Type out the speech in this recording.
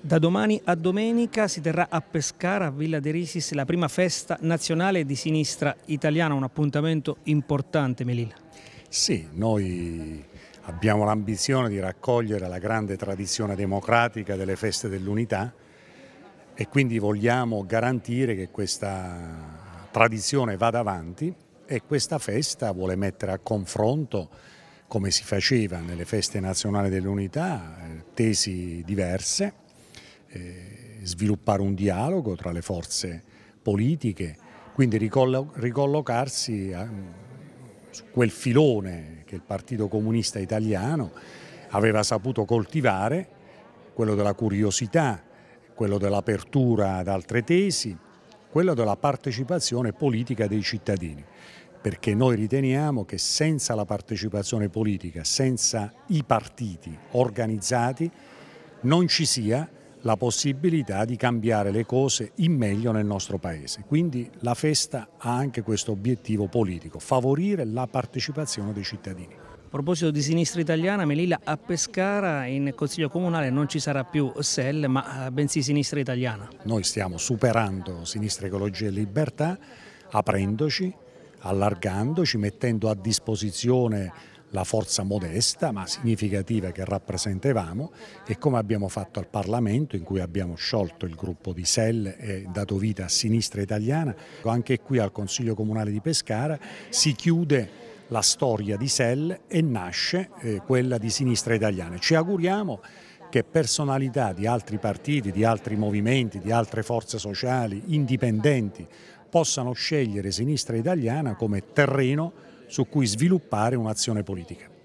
Da domani a domenica si terrà a Pescara, a Villa De Risis, la prima festa nazionale di sinistra italiana, un appuntamento importante Melilla. Sì, noi abbiamo l'ambizione di raccogliere la grande tradizione democratica delle feste dell'unità e quindi vogliamo garantire che questa tradizione vada avanti e questa festa vuole mettere a confronto come si faceva nelle feste nazionali dell'unità, eh, tesi diverse eh, sviluppare un dialogo tra le forze politiche, quindi ricollocarsi mm, su quel filone che il Partito Comunista Italiano aveva saputo coltivare, quello della curiosità, quello dell'apertura ad altre tesi, quello della partecipazione politica dei cittadini, perché noi riteniamo che senza la partecipazione politica, senza i partiti organizzati, non ci sia la possibilità di cambiare le cose in meglio nel nostro Paese. Quindi la festa ha anche questo obiettivo politico, favorire la partecipazione dei cittadini. A proposito di sinistra italiana, Melilla, a Pescara in Consiglio Comunale non ci sarà più SEL, ma eh, bensì sinistra italiana. Noi stiamo superando sinistra ecologia e libertà, aprendoci, allargandoci, mettendo a disposizione la forza modesta ma significativa che rappresentavamo e come abbiamo fatto al Parlamento in cui abbiamo sciolto il gruppo di SEL e dato vita a Sinistra Italiana, anche qui al Consiglio Comunale di Pescara si chiude la storia di SEL e nasce eh, quella di Sinistra Italiana. Ci auguriamo che personalità di altri partiti, di altri movimenti, di altre forze sociali indipendenti possano scegliere Sinistra Italiana come terreno su cui sviluppare un'azione politica.